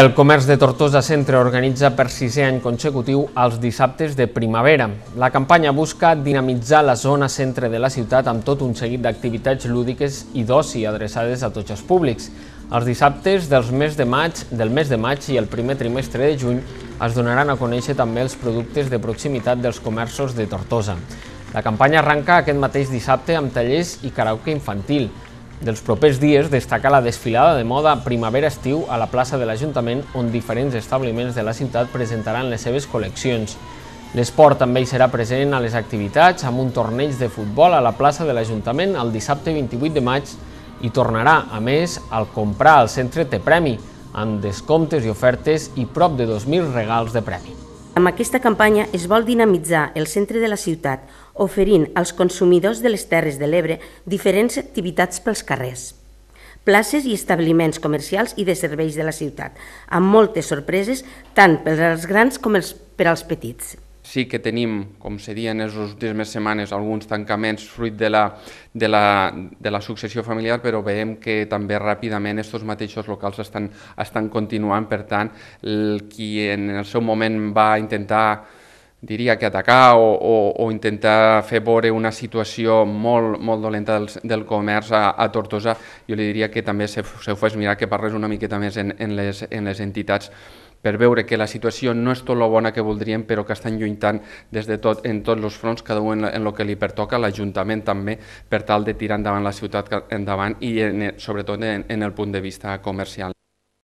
el comerç de Tortosa Centre organitza per sisè any consecutiu els dissabtes de primavera. La campanya busca dinamitzar la zona centre de la ciutat amb tot un seguit d'activitats lúdiques i d'oci adreçades a tots els públics. Els dissabtes dels mes de maig, del mes de maig i el primer trimestre de juny es donaran a conèixer també els productes de proximitat dels comerços de Tortosa. La campanya arranca aquest mateix dissabte amb tallers i karaoke infantil, dels propers dies destaca la desfilada de moda primavera-estiu a la plaça de l'Ajuntament, on diferents establiments de la ciutat presentaran les seves col·leccions. L'esport també hi serà present a les activitats amb un torneig de futbol a la plaça de l'Ajuntament el dissabte 28 de maig i tornarà, a més, al comprar al centre Té Premi, amb descomptes i ofertes i prop de 2.000 regals de premi. Amb aquesta campanya es vol dinamitzar el centre de la ciutat, oferint als consumidors de les Terres de l'Ebre diferents activitats pels carrers. Places i establiments comercials i de serveis de la ciutat, amb moltes sorpreses tant per als grans com per als petits sí que tenim, com se dia en les últimes setmanes, alguns tancaments fruit de la, de, la, de la successió familiar, però veiem que també ràpidament aquests mateixos locals estan, estan continuant. Per tant, el, qui en el seu moment va intentar diria que atacar o, o, o intentar fer veure una situació molt, molt dolenta del, del comerç a, a Tortosa, jo li diria que també se, se ho fes mirar que parles una miqueta més en, en, les, en les entitats per veure que la situació no és tot la bona que voldríem, però que estan lluitant des de tot, en tots els fronts, cada un en, en el que li pertoca, l'Ajuntament també, per tal de tirar endavant la ciutat endavant i en, sobretot en, en el punt de vista comercial.